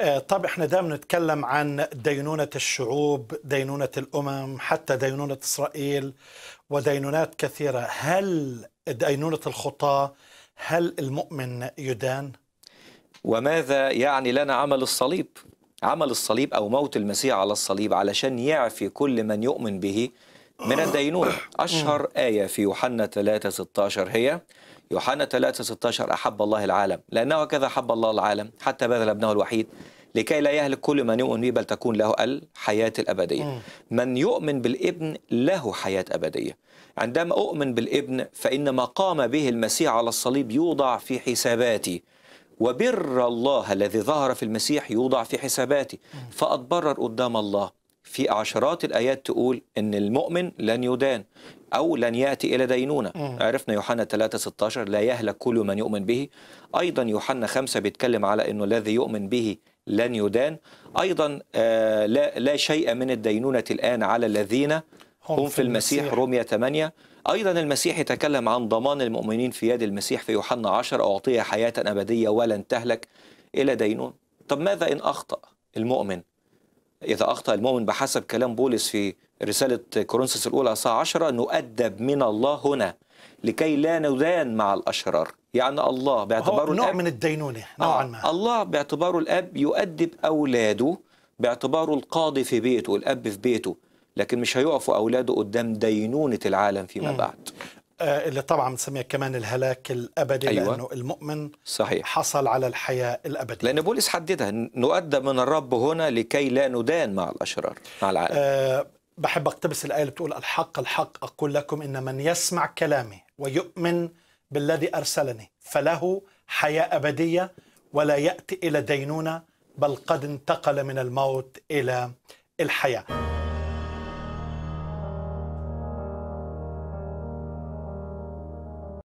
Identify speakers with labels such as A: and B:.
A: آه، طب احنا دائما نتكلم عن دينونة الشعوب دينونة الأمم حتى دينونة إسرائيل ودينونات كثيرة هل دينونة الخطاة هل المؤمن يدان؟
B: وماذا يعني لنا عمل الصليب؟ عمل الصليب أو موت المسيح على الصليب علشان يعفي كل من يؤمن به من الدينونة أشهر آية في يوحنا 3 16 هي يوحنا 3 16 أحب الله العالم لأنه كذا أحب الله العالم حتى بذل ابنه الوحيد لكي لا يهلك كل من يؤمن به بل تكون له الحياة الأبدية من يؤمن بالابن له حياة أبدية عندما أؤمن بالابن فإن ما قام به المسيح على الصليب يوضع في حساباتي وبر الله الذي ظهر في المسيح يوضع في حساباتي فأتبرر قدام الله في عشرات الآيات تقول إن المؤمن لن يدان أو لن يأتي إلى دينونة مم. عرفنا يوحنا 3 16 لا يهلك كل من يؤمن به أيضا يوحنا 5 بيتكلم على أنه الذي يؤمن به لن يدان أيضا آه لا, لا شيء من الدينونة الآن على الذين
A: هم في المسيح, المسيح.
B: رومية 8 أيضا المسيح يتكلم عن ضمان المؤمنين في يد المسيح في يوحنا 10 أعطيها حياة أبدية ولن تهلك إلى دينون طب ماذا إن أخطأ المؤمن إذا أخطأ المؤمن بحسب كلام بولس في رسالة كورنثوس الأولى الساعة 10 نؤدب من الله هنا لكي لا ندان مع الأشرار يعني الله باعتباره نوع الأب من
A: الدينونة آه،
B: نوعا آه ما الله باعتباره الأب يؤدب أولاده باعتباره القاضي في بيته الأب في بيته لكن مش هيقفوا أولاده قدام دينونة العالم فيما بعد
A: آه، اللي طبعا بنسميها كمان الهلاك الابدي أيوة. لانه المؤمن صحيح حصل على الحياه الابديه
B: لان بولس حددها نؤدى من الرب هنا لكي لا ندان مع الاشرار مع العالم
A: أه بحب اقتبس الايه اللي بتقول الحق الحق اقول لكم ان من يسمع كلامي ويؤمن بالذي ارسلني فله حياه ابديه ولا ياتي الى دينونه بل قد انتقل من الموت الى الحياه